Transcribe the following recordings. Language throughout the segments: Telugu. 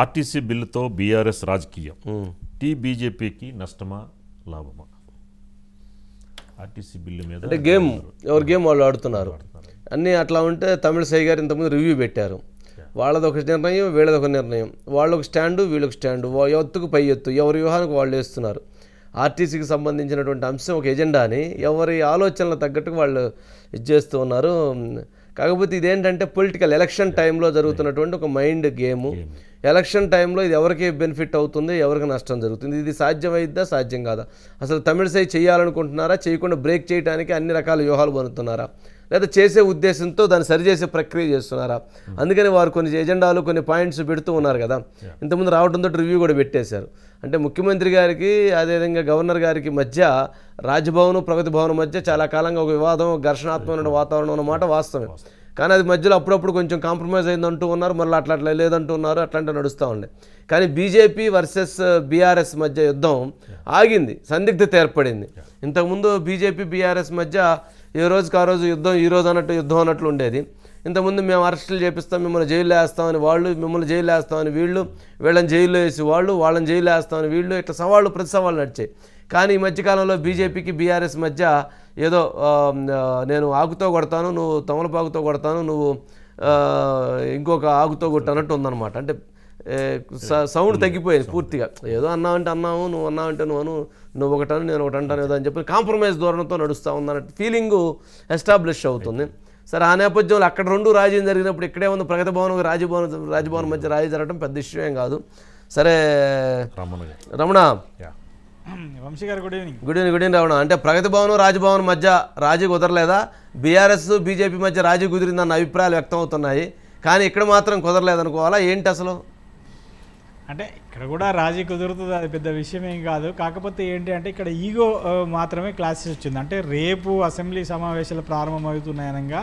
ఆర్టీసీ బిల్లుతో బీఆర్ఎస్ రాజకీయం టీ బీజేపీకి నష్టమా లాభమా ఆర్టీసీ బిల్లు మీద అంటే గేమ్ ఎవరు గేమ్ వాళ్ళు ఆడుతున్నారు అన్నీ అట్లా ఉంటే సై గారు ఇంతకుముందు రివ్యూ పెట్టారు వాళ్ళది ఒక నిర్ణయం వీళ్ళది ఒక నిర్ణయం వాళ్ళొక స్టాండు వీళ్ళొక స్టాండు ఎత్తుకు పై ఎత్తు ఎవరి వ్యూహానికి వాళ్ళు వేస్తున్నారు ఆర్టీసీకి సంబంధించినటువంటి అంశం ఒక ఎజెండాని ఎవరి ఆలోచనలకు తగ్గట్టుకు వాళ్ళు ఇది చేస్తూ ఉన్నారు కాకపోతే ఇదేంటంటే పొలిటికల్ ఎలక్షన్ టైంలో జరుగుతున్నటువంటి ఒక మైండ్ గేము ఎలక్షన్ టైంలో ఇది ఎవరికి బెనిఫిట్ అవుతుంది ఎవరికి నష్టం జరుగుతుంది ఇది సాధ్యమైద్దా సాధ్యం కాదా అసలు తమిళ సై చేయాలనుకుంటున్నారా చేయకుండా బ్రేక్ చేయడానికి అన్ని రకాల వ్యూహాలు పొందుతున్నారా లేదా చేసే ఉద్దేశంతో దాన్ని సరిచేసే ప్రక్రియ చేస్తున్నారా అందుకని వారు కొన్ని ఎజెండాలు కొన్ని పాయింట్స్ పెడుతూ ఉన్నారు కదా ఇంతకుముందు రావడంతో రివ్యూ కూడా పెట్టేశారు అంటే ముఖ్యమంత్రి గారికి అదేవిధంగా గవర్నర్ గారికి మధ్య రాజ్భవన్ ప్రగతి భవన్ మధ్య చాలా కాలంగా ఒక వివాదం ఘర్షణాత్మకమైన వాతావరణం అన్నమాట వాస్తవం కానీ అది మధ్యలో అప్పుడప్పుడు కొంచెం కాంప్రమైజ్ అయిందంటూ ఉన్నారు మళ్ళీ అట్లా అట్లా లేదంటున్నారు అట్లాంటి నడుస్తూ ఉండే కానీ బీజేపీ వర్సెస్ బీఆర్ఎస్ మధ్య యుద్ధం ఆగింది సందిగ్ధత ఏర్పడింది ఇంతకుముందు బీజేపీ బీఆర్ఎస్ మధ్య ఏ రోజుకి ఆ రోజు యుద్ధం ఈ రోజు అన్నట్టు యుద్ధం అన్నట్లు ఉండేది ఇంతకుముందు మేము అరెస్టులు చేపిస్తాం మిమ్మల్ని జైల్లో వేస్తామని వాళ్ళు మిమ్మల్ని జైల్లో వేస్తామని వీళ్ళు వీళ్ళని జైల్లో వేసి వాళ్ళు వాళ్ళని జైల్లో వేస్తామని వీళ్ళు ఇట్లా సవాళ్ళు ప్రతి సవాళ్ళు నడిచాయి కానీ ఈ మధ్యకాలంలో బీజేపీకి బీఆర్ఎస్ మధ్య ఏదో నేను ఆకుతో కొడతాను నువ్వు తమలపాకుతో కొడతాను నువ్వు ఇంకొక ఆకుతో కొట్టనట్టు ఉందన్నమాట అంటే సౌండ్ తగ్గిపోయింది పూర్తిగా ఏదో అన్నావంటే అన్నావు నువ్వు అన్నావంటే నువ్వు నువ్వు ఒకటని నేను ఒకటి అంటాను ఏదో అని చెప్పి కాంప్రమైజ్ ధోరణితో నడుస్తూ ఉందన్నట్టు ఫీలింగు ఎస్టాబ్లిష్ అవుతుంది సరే ఆ నేపథ్యంలో అక్కడ రెండు రాజీని జరిగినప్పుడు ఇక్కడే ఉంది ప్రగతి భవన్ రాజభవన్ రాజభవన్ మధ్య రాజీ జరగడం పెద్ద విషయం కాదు సరే Ramana Vamsi garu good evening good evening good evening రావడం అంటే ప్రగతి భవన్ రాజభవన్ మధ్య రాజీ కుదరలేదా బీఆర్ఎస్ బీజేపీ మధ్య రాజీ కుదిరిందన్న అభిప్రాయాలు వ్యక్తం అవుతున్నాయి కానీ ఇక్కడ మాత్రం కుదరలేదనుకోవాలా ఏంటి అసలు అంటే ఇక్కడ కూడా రాజీ కుదురుతుంది అది పెద్ద విషయం ఏం కాదు కాకపోతే ఏంటి అంటే ఇక్కడ ఈగో మాత్రమే క్లాసెస్ వచ్చింది అంటే రేపు అసెంబ్లీ సమావేశాలు ప్రారంభమవుతున్నాయనగా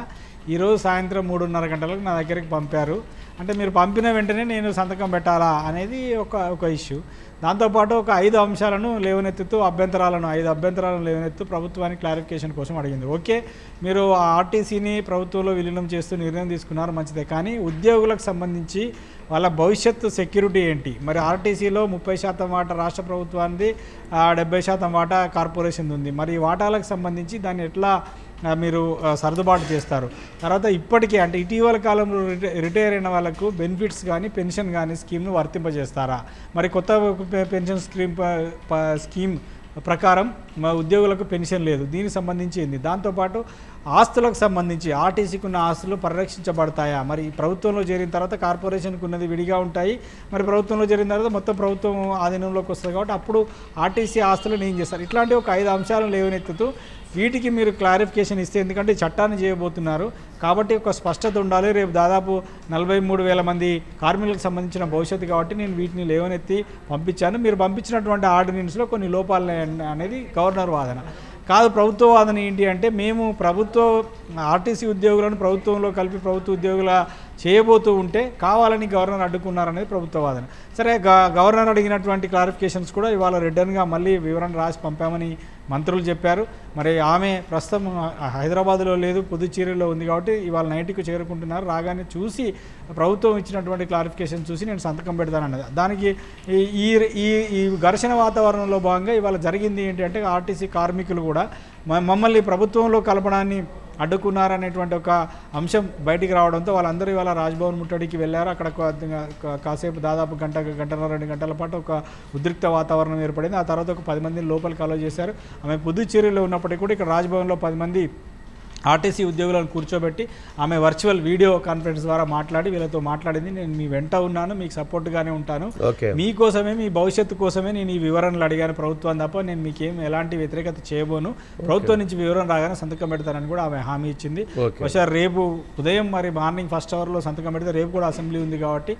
ఈరోజు సాయంత్రం మూడున్నర గంటలకు నా దగ్గరికి పంపారు అంటే మీరు పంపిన వెంటనే నేను సంతకం పెట్టాలా అనేది ఒక ఒక ఇష్యూ దాంతోపాటు ఒక ఐదు అంశాలను లేవనెత్తుతూ అభ్యంతరాలను ఐదు అభ్యంతరాలను లేవనెత్తు ప్రభుత్వానికి క్లారిఫికేషన్ కోసం అడిగింది ఓకే మీరు ఆర్టీసీని ప్రభుత్వంలో విలీనం చేస్తూ నిర్ణయం తీసుకున్నారు మంచిదే కానీ ఉద్యోగులకు సంబంధించి వాళ్ళ భవిష్యత్తు సెక్యూరిటీ ఏంటి మరి ఆర్టీసీలో ముప్పై శాతం వాటా రాష్ట్ర ప్రభుత్వానికి డెబ్బై శాతం వాటా కార్పొరేషన్ ఉంది మరి వాటాలకు సంబంధించి దాన్ని ఎట్లా మీరు సర్దుబాటు చేస్తారు తర్వాత ఇప్పటికే అంటే ఇటీవల కాలంలో రిటైర్ అయిన వాళ్ళకు బెనిఫిట్స్ కానీ పెన్షన్ కానీ స్కీమ్ను వర్తింపజేస్తారా మరి కొత్త పెన్షన్ స్కీమ్ స్కీమ్ ప్రకారం మా ఉద్యోగులకు పెన్షన్ లేదు దీనికి సంబంధించి ఏంది దాంతోపాటు ఆస్తులకు సంబంధించి ఆర్టీసీకి ఉన్న ఆస్తులు పరిరక్షించబడతాయా మరి ప్రభుత్వంలో చేరిన తర్వాత కార్పొరేషన్కి ఉన్నది విడిగా ఉంటాయి మరి ప్రభుత్వంలో చేరిన తర్వాత మొత్తం ప్రభుత్వం ఆధీనంలోకి వస్తుంది కాబట్టి అప్పుడు ఆర్టీసీ ఆస్తులను ఏం చేస్తారు ఇట్లాంటి ఒక ఐదు అంశాలను లేవనెత్తుతూ వీటికి మీరు క్లారిఫికేషన్ ఇస్తే ఎందుకంటే చట్టాన్ని చేయబోతున్నారు కాబట్టి ఒక స్పష్టత ఉండాలి రేపు దాదాపు నలభై మూడు వేల మంది కార్మికులకు సంబంధించిన భవిష్యత్తు కాబట్టి నేను వీటిని లేవనెత్తి పంపించాను మీరు పంపించినటువంటి ఆర్డినెన్స్లో కొన్ని లోపాలు అనేది గవర్నమెంట్ గవర్నర్ వాదన కాదు ప్రభుత్వ వాదన ఏంటి అంటే మేము ప్రభుత్వ ఆర్టీసీ ఉద్యోగులను ప్రభుత్వంలో కలిపి ప్రభుత్వ ఉద్యోగుల చేయబోతూ ఉంటే కావాలని గవర్నర్ అడ్డుకున్నారనేది ప్రభుత్వ వాదన సరే గవర్నర్ అడిగినటువంటి క్లారిఫికేషన్స్ కూడా ఇవాళ రిటర్న్గా మళ్ళీ వివరణ రాసి పంపామని మంత్రులు చెప్పారు మరి ఆమె ప్రస్తుతం హైదరాబాద్లో లేదు పుదుచ్చేరిలో ఉంది కాబట్టి ఇవాళ నైట్కి చేరుకుంటున్నారు రాగానే చూసి ప్రభుత్వం ఇచ్చినటువంటి క్లారిఫికేషన్ చూసి నేను సంతకం పెడతానన్నది దానికి ఈ ఈ ఈ ఘర్షణ వాతావరణంలో భాగంగా ఇవాళ జరిగింది ఏంటంటే ఆర్టీసీ కార్మికులు కూడా మమ్మల్ని ప్రభుత్వంలో కలపడాన్ని అడ్డుకున్నారనేటువంటి ఒక అంశం బయటికి రావడంతో వాళ్ళందరూ ఇవాళ రాజ్భవన్ ముట్టడికి వెళ్ళారు అక్కడ కాసేపు దాదాపు గంట గంటన్నర రెండు గంటల పాటు ఒక ఉద్రిక్త వాతావరణం ఏర్పడింది ఆ తర్వాత ఒక పది మందిని లోపలికి అలో చేశారు ఆమె పుదుచ్చేరిలో ఉన్నప్పటికీ కూడా ఇక్కడ రాజ్భవన్లో పది మంది ఆర్టీసీ ఉద్యోగులను కూర్చోబెట్టి ఆమె వర్చువల్ వీడియో కాన్ఫరెన్స్ ద్వారా మాట్లాడి వీళ్ళతో మాట్లాడింది నేను మీ వెంట ఉన్నాను మీకు సపోర్ట్గానే ఉంటాను మీకోసమే మీ భవిష్యత్తు కోసమే నేను ఈ వివరణలు అడిగాను ప్రభుత్వం తప్ప నేను మీకు ఏం ఎలాంటి వ్యతిరేకత చేయబోను ప్రభుత్వం నుంచి వివరణ రాగానే సంతకం పెడతానని కూడా ఆమె హామీ ఇచ్చింది బహుశా రేపు ఉదయం మరి మార్నింగ్ ఫస్ట్ అవర్లో సంతకం పెడితే రేపు కూడా అసెంబ్లీ ఉంది కాబట్టి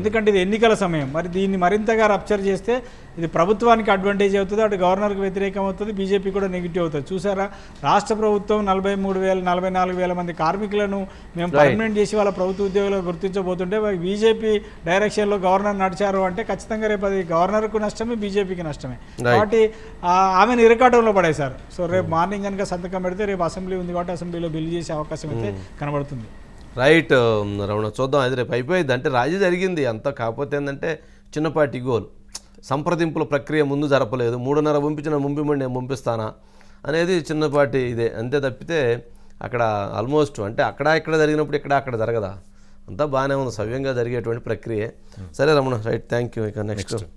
ఎందుకంటే ఇది ఎన్నికల సమయం మరి దీన్ని మరింతగా రప్చర్ చేస్తే ఇది ప్రభుత్వానికి అడ్వాంటేజ్ అవుతుంది అటు గవర్నర్కి వ్యతిరేకం అవుతుంది బీజేపీ కూడా నెగిటివ్ అవుతుంది చూసారా రాష్ట్ర ప్రభుత్వం నలభై మూడు వేల నలభై నాలుగు వేల మంది కార్మికులను మేము పర్మనెంట్ చేసి వాళ్ళ ప్రభుత్వ ఉద్యోగులకు గుర్తించబోతుంటే బీజేపీ డైరెక్షన్లో గవర్నర్ నడిచారు అంటే ఖచ్చితంగా రేపు అది గవర్నర్కు నష్టమే బీజేపీకి నష్టమే కాబట్టి ఆమె ఇరకాటంలో పడేశారు సో రేపు మార్నింగ్ కనుక సంతకం పెడితే రేపు అసెంబ్లీ ఉంది కాబట్టి అసెంబ్లీలో బిల్లు చేసే అవకాశం అయితే hmm. కనబడుతుంది రైట్ um, రమణ చూద్దాం అది రేపు అయిపోయింది అంటే రాజీ జరిగింది అంత కాకపోతే ఏంటంటే చిన్నపాటి గోల్ సంప్రదింపుల ప్రక్రియ ముందు జరపలేదు మూడున్నర పంపించిన ముంపిమండి నేను పంపిస్తానా అనేది చిన్నపాటి ఇదే అంతే తప్పితే అక్కడ ఆల్మోస్ట్ అంటే అక్కడ ఇక్కడ జరిగినప్పుడు ఇక్కడ అక్కడ జరగదా అంతా బాగానే ఉంది సవ్యంగా జరిగేటువంటి ప్రక్రియ సరే రమణ రైట్ థ్యాంక్ యూ ఇక నెక్స్ట్